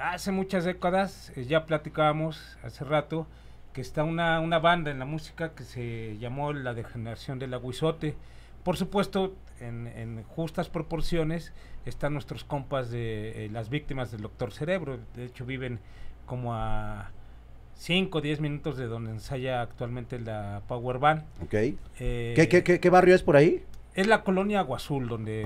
hace muchas décadas, eh, ya platicábamos hace rato, que está una, una, banda en la música que se llamó La Degeneración del aguisote. Por supuesto, en, justas proporciones están nuestros compas de eh, las víctimas del Doctor Cerebro. De hecho, viven como a 5 o 10 minutos de donde ensaya actualmente la Power Band. Eh, qué, qué, qué, barrio es por ahí? Es la colonia Aguazul, donde,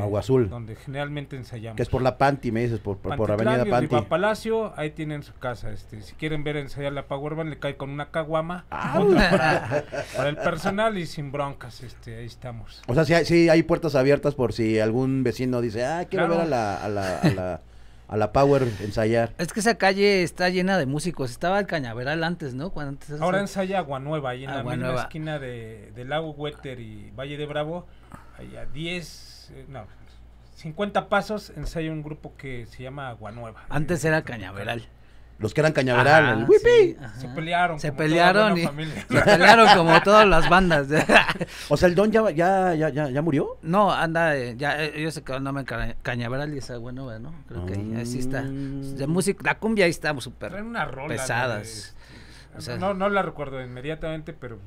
donde generalmente ensayamos. Que es por la Panti, me dices, por, por, Avenida Panti. Palacio, ahí tienen su casa. Este, si quieren ver ensayar la Power le cae con una caguama ah. para, el personal y sin broncas. Este, ahí estamos. O sea, sí hay, hay puertas abiertas por si algún vecino dice, ah, quiero ver a la, a la, a la a la Power ensayar. Es que esa calle está llena de músicos. Estaba el Cañaveral antes, ¿no? Ahora ensaya Agua Nueva, ahí en la esquina de, Lago Hueter y Valle de Bravo allá 10, eh, no, 50 pasos ensayo un grupo que se llama Aguanueva. Antes eh, era Cañaveral. Los que eran Cañaveral, se pelearon. Se pelearon y se pelearon como todas las bandas. o sea, el Don ya, ya, ya, ya, murió. No, anda, eh, ya ellos se quedaron en Cañaveral y esa Guanueva ¿no? Creo que ahí está. Ah. De música, la cumbia ahí está súper pesadas. Este, o sea, no, no la recuerdo inmediatamente, pero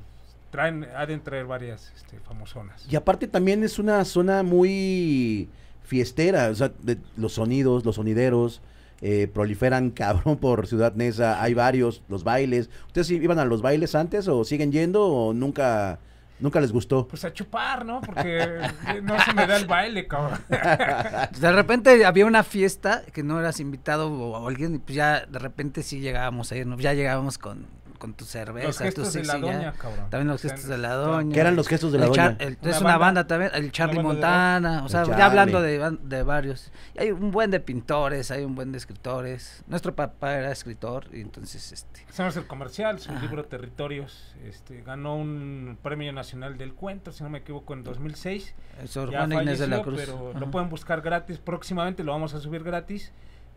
traen, ha de traer varias este, famosonas. Y aparte también es una zona muy fiestera, o sea, de, los sonidos, los sonideros. Eh, proliferan cabrón por Ciudad Neza, hay varios, los bailes. ¿Ustedes iban a los bailes antes o siguen yendo o nunca, Nunca les gustó. Pues a chupar, ¿no? Porque eh, no se me da el baile, cabrón. de repente había una fiesta que no eras invitado o, alguien, y pues ya de repente sí llegábamos a irnos, ya llegábamos con con tu cerveza, los tus También los gestos de la doña. ¿Qué eran los gestos de la doña? es una, banda, también, el Charlie Montana, o sea, ya hablando de, varios. hay un buen de pintores, hay un buen de escritores. Nuestro papá era escritor y entonces este Hacemos el comercial, su libro Territorios, este ganó un premio nacional del cuento, si no me equivoco, en 2006. Sor Juan de la Cruz. Pero lo pueden buscar gratis, próximamente lo vamos a subir gratis.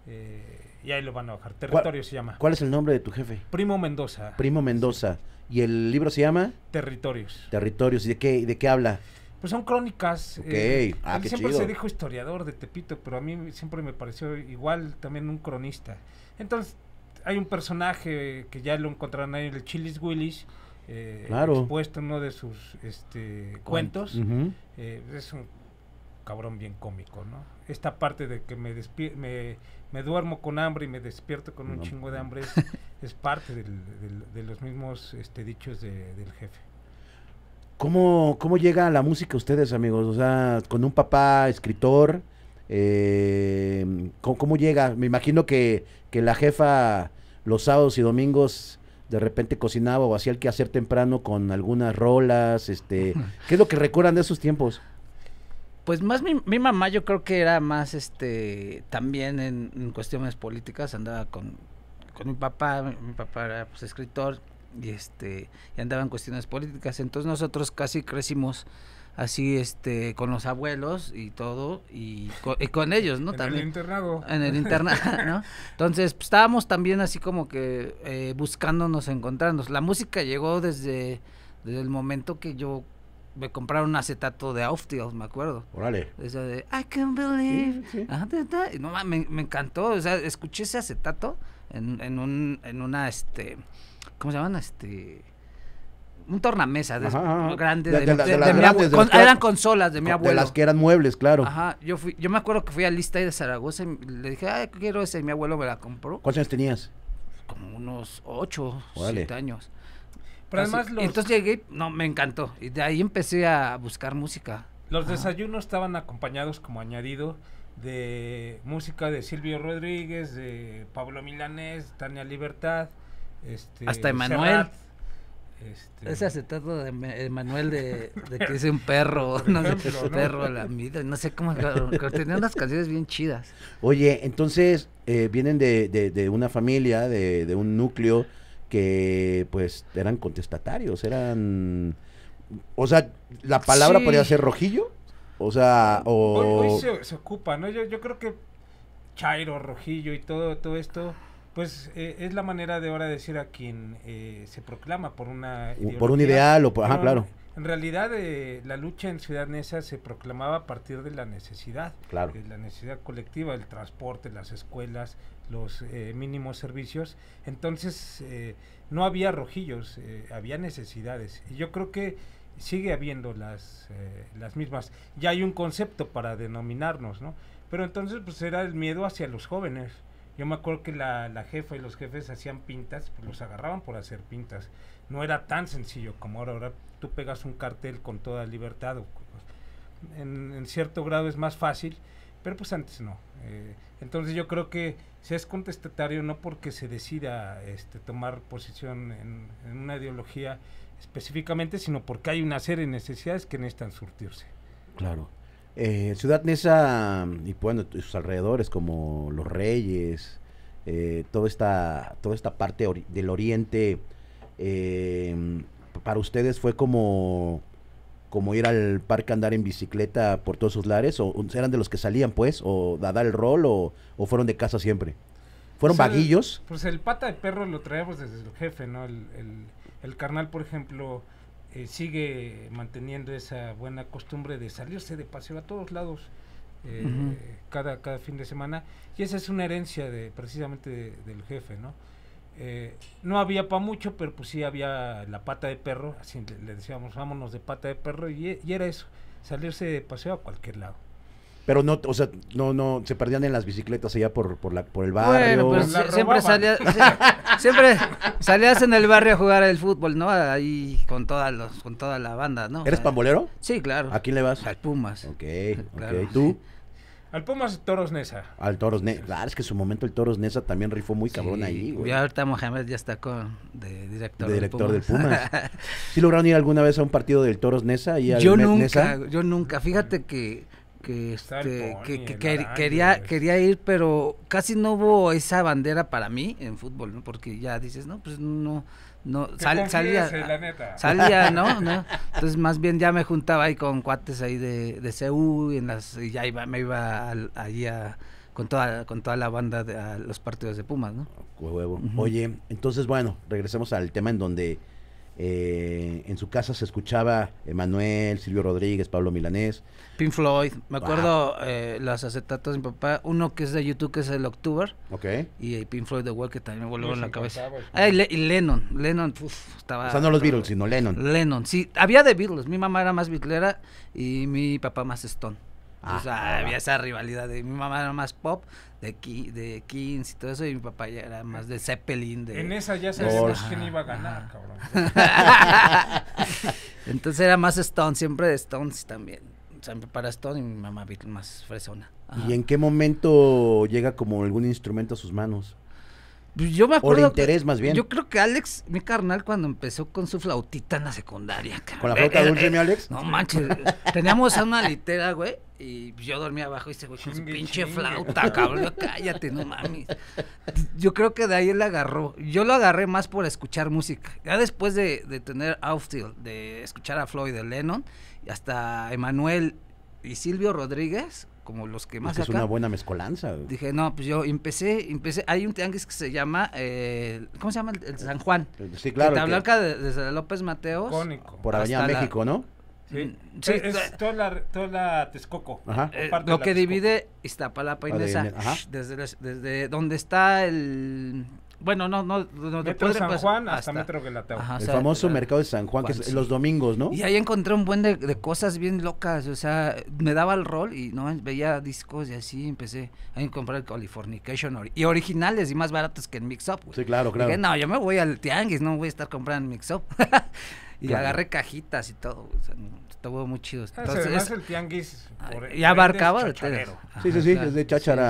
Eh y ahí lo van a bajar. Territorio se llama. ¿Cuál es el nombre de tu jefe? Primo Mendoza. Primo Mendoza. ¿Y el libro se llama? Territorios. Territorios. ¿Y de qué, de qué habla? Pues son crónicas. Ok, eh, ah, siempre se dijo historiador de Tepito, pero a mí siempre me pareció igual también un cronista. Entonces, hay un personaje que ya lo encontraron ahí, el Chilis Willis, eh, claro. expuesto en uno de sus este, cuentos. Eh, es un cabrón bien cómico, ¿no? Esta parte de que me, me, duermo con hambre y me despierto con un chingo de hambre es, parte de los mismos este, dichos del jefe. ¿Cómo, ¿Cómo llega la música ustedes, amigos? O sea, con un papá escritor, eh, ¿cómo, llega? Me imagino que, la jefa los sábados y domingos de repente cocinaba o hacía el quehacer temprano con algunas rolas, este, ¿qué es lo que recuerdan de esos tiempos? Pues más mi, mamá yo creo que era más, este, también en, cuestiones políticas, andaba con, mi papá, mi, papá era pues, escritor y este y andaba en cuestiones políticas, entonces nosotros casi crecimos así este con los abuelos y todo y con, ellos, ¿no? En el internado. En el internado, ¿no? Entonces pues, estábamos también así como que eh, buscándonos, encontrándonos La música llegó desde, desde el momento que yo me compraron un acetato de Auftiel, me acuerdo. Órale. Eso de I can believe. No, me, me, encantó, o sea, escuché ese acetato en, en, un, en una, este, ¿cómo se llaman? Este un tornamesa de, grande eran consolas de mi abuelo de las que eran muebles claro ajá yo fui yo me acuerdo que fui a lista y de Zaragoza y le dije ay quiero ese y mi abuelo me la compró ¿cuántos años tenías? como unos ocho siete años entonces llegué, no, me encantó. Y de ahí empecé a buscar música. Los desayunos estaban acompañados como añadido de música de Silvio Rodríguez, de Pablo Milanés, Tania Libertad, este, hasta Emanuel. Este... Ese acetato de Emanuel de, que es un perro, no sé, ¿no? perro cómo, tenía unas canciones bien chidas. Oye, entonces eh, vienen de, de, una familia, de, un núcleo que pues eran contestatarios, eran... O sea, la palabra podría ser rojillo, o sea, o... Hoy, se, ocupa, ¿no? Yo, yo creo que Chairo, rojillo y todo, todo esto pues eh, es la manera de ahora decir a quien eh, se proclama por una por un ideal o por, ajá, claro en realidad, eh, la lucha en Ciudad Neza se proclamaba a partir de la necesidad, claro. de eh, la necesidad colectiva, el transporte, las escuelas, los eh, mínimos servicios. Entonces, no había rojillos, había necesidades. Y yo creo que sigue habiendo las, las mismas. Ya hay un concepto para denominarnos, ¿no? Pero entonces, pues era el miedo hacia los jóvenes. Yo me acuerdo que la, jefa y los jefes hacían pintas, pues, los agarraban por hacer pintas. No era tan sencillo como ahora. Ahora tú pegas un cartel con toda libertad. en, cierto grado es más fácil, pero pues antes no. Eh, entonces yo creo que si es contestatario no porque se decida este, tomar posición en, en una ideología específicamente, sino porque hay una serie de necesidades que necesitan surtirse. Claro. Eh, Ciudad Nesa y bueno, sus alrededores como Los Reyes, eh, toda, esta, toda esta parte del oriente, eh, para ustedes fue como, como ir al parque a andar en bicicleta por todos sus lares, o, eran de los que salían pues, o a dar el rol, o, fueron de casa siempre. ¿Fueron vaguillos? pues el pata de perro lo traemos desde el jefe, ¿no? el, el carnal, por ejemplo eh, sigue manteniendo esa buena costumbre de salirse de paseo a todos lados eh, cada, cada fin de semana. Y esa es una herencia de, precisamente del jefe, ¿no? Eh, no había para mucho, pero pues sí había la pata de perro, así le, decíamos, vámonos de pata de perro, y, era eso, salirse de paseo a cualquier lado. Pero no, o sea, no, no, se perdían en las bicicletas allá por, por, la, por el barrio. Bueno, pues, siempre salías, salías en el barrio a jugar el fútbol, ¿no? Ahí con todas los, con toda la banda, ¿no? ¿Eres pambolero? Sí, claro. ¿A quién le vas? Al Pumas. Ok, claro, okay. ¿Tú? Al Pumas Toros Nesa. Al Toros Nesa. Ah, claro, es que en su momento el Toros Nesa también rifó muy cabrón ahí, güey. Y ahorita Mohamed ya está con de director, de director del Pumas. ¿Sí lograron ir alguna vez a un partido del Toros Nesa? Y al yo nunca, yo nunca. Fíjate que este, que, que, quería, quería ir, pero casi no hubo esa bandera para mí en fútbol, ¿no? Porque ya dices, no, pues no, no, salía, eh, salía, ¿no? Entonces más bien ya me juntaba ahí con cuates ahí de, de CU y, en las, ya iba, me iba al, allí a, con, toda, con toda la banda de a los partidos de Pumas, ¿no? Oye, entonces bueno, regresemos al tema en donde eh, en su casa se escuchaba Emanuel, Silvio Rodríguez, Pablo Milanés. Pink Floyd. Me acuerdo eh, las acetatas de mi papá. Uno que es de YouTube, que es el October. Ok. Y eh, Pink Floyd de Wall, que también me volvió en la cabeza. y, Lennon. Lennon, estaba. O sea, no los Beatles, sino Lennon. Lennon, sí. Había de Beatles. Mi mamá era más Beatles y mi papá más Stone. Pues, ah, había esa rivalidad de mi mamá era más pop, de, Ki, de Kings y todo eso, y mi papá ya era más de Zeppelin. De, en esa ya sabes quién iba a ganar, cabrón. Entonces era más Stone siempre de Stones también. O sea, Stone y mi mamá más fresona. ¿Y en qué momento llega como algún instrumento a sus manos? Pues, yo me interés, más bien. Yo creo que Alex, mi carnal, cuando empezó con su flautita en la secundaria. ¿Con la flauta eh, eh, dulce, mi eh, Alex? No manches. teníamos una litera, güey. Y yo dormía abajo y ese güey con su pinche flauta, cabrón. cállate, no mames. Yo creo que de ahí él agarró. Yo lo agarré más por escuchar música. Ya después de, tener Outfield, de escuchar a Floyd, de Lennon, hasta Emanuel y Silvio Rodríguez, como los que más... Es, es una buena mezcolanza. Dije, no, pues yo empecé, empecé, hay un tianguis que se llama, eh, ¿cómo se llama? El, San Juan. Eh, sí, claro. Que te habla de, desde López Mateos. Cónico. Por Avenida México, ¿no? Sí. Mm, sí es, eh. toda, la, toda la Texcoco. Ajá. Eh, lo que divide Iztapalapa y Nesa, desde, desde donde está el bueno, no, no. no metro de San pues, Juan hasta, Metro Guelatao. Ajá, el famoso mercado de San Juan, que es los domingos, ¿no? Y ahí encontré un buen de, cosas bien locas. O sea, me daba el rol y no veía discos y así empecé a comprar el Californication y originales y más baratos que en Mix Up. Sí, claro, claro. Dije, no, yo me voy al Tianguis, no voy a estar comprando en Mix Up. y agarré cajitas y todo. O sea, estuvo muy chido. Ah, Entonces, Además, el Tianguis. abarcaba el abarcaba. Sí, sí, sí, es de chachara.